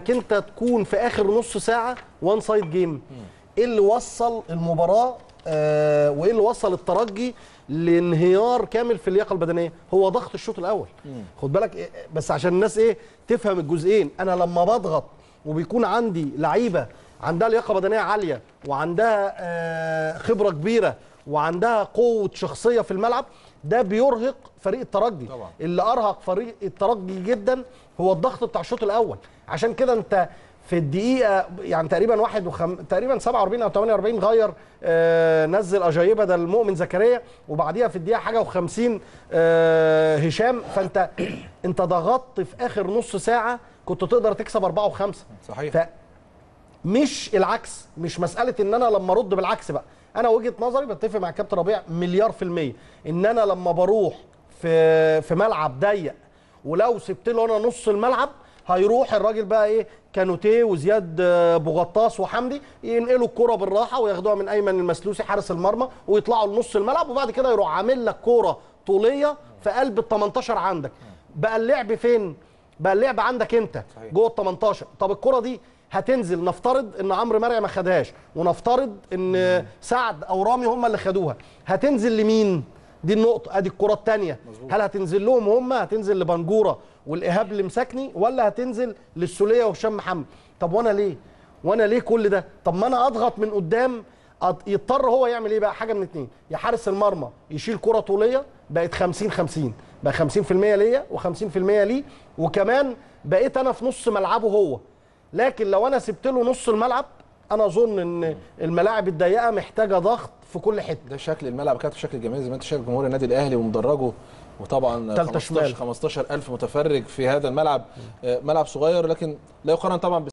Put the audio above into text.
انك انت تكون في اخر نص ساعه وان سايد جيم ايه اللي وصل المباراه آه وايه اللي وصل الترجي لانهيار كامل في اللياقه البدنيه هو ضغط الشوط الاول مم. خد بالك إيه، بس عشان الناس ايه تفهم الجزئين انا لما بضغط وبيكون عندي لعيبه عندها لياقه بدنيه عاليه وعندها آه خبره كبيره وعندها قوه شخصيه في الملعب ده بيرهق فريق الترجي طبعا. اللي ارهق فريق الترجي جدا هو الضغط بتاع الشوط الاول عشان كده انت في الدقيقة يعني تقريبا واحد وخم... تقريبا 47 أو 48 غير آه نزل أجايبة ده المؤمن زكريا وبعديها في الدقيقة حاجة و50 آه هشام فأنت أنت ضغطت في آخر نص ساعة كنت تقدر تكسب أربعة وخمسة صحيح ف... مش العكس مش مسألة إن أنا لما أرد بالعكس بقى انا وجهه نظري بتفق مع كابتن ربيع مليار في الميه ان انا لما بروح في في ملعب ضيق ولو سبت له انا نص الملعب هيروح الراجل بقى ايه كانوتيه وزياد آه، بوغطاس وحمدي ينقلوا الكرة بالراحه وياخدوها من ايمن المسلوسي حارس المرمى ويطلعوا لنص الملعب وبعد كده يروح عامل لك كوره طوليه في قلب ال 18 عندك بقى اللعب فين بقى اللعب عندك انت جوه ال 18 طب الكوره دي هتنزل نفترض ان عمرو مرعي ما خدهاش ونفترض ان سعد او رامي هم اللي خدوها هتنزل لمين دي النقطه ادي الكره الثانيه هل هتنزل لهم هم هتنزل لبنجوره والايهاب المساكني ولا هتنزل للسوليه وهشام محمد طب وانا ليه وانا ليه كل ده طب ما انا اضغط من قدام يضطر هو يعمل ايه بقى حاجه من اتنين يا حارس المرمى يشيل كره طوليه بقت 50 50 بقى 50% ليا و50% ليه وكمان بقيت انا في نص ملعبه هو لكن لو انا سبت له نص الملعب انا اظن ان الملاعب الضيقه محتاجه ضغط في كل حته ده شكل الملعب كانت بشكل جميل زي ما انت شايف جمهور النادي الاهلي ومدرجه وطبعا 15 15000 متفرج في هذا الملعب آه، ملعب صغير لكن لا يقارن طبعا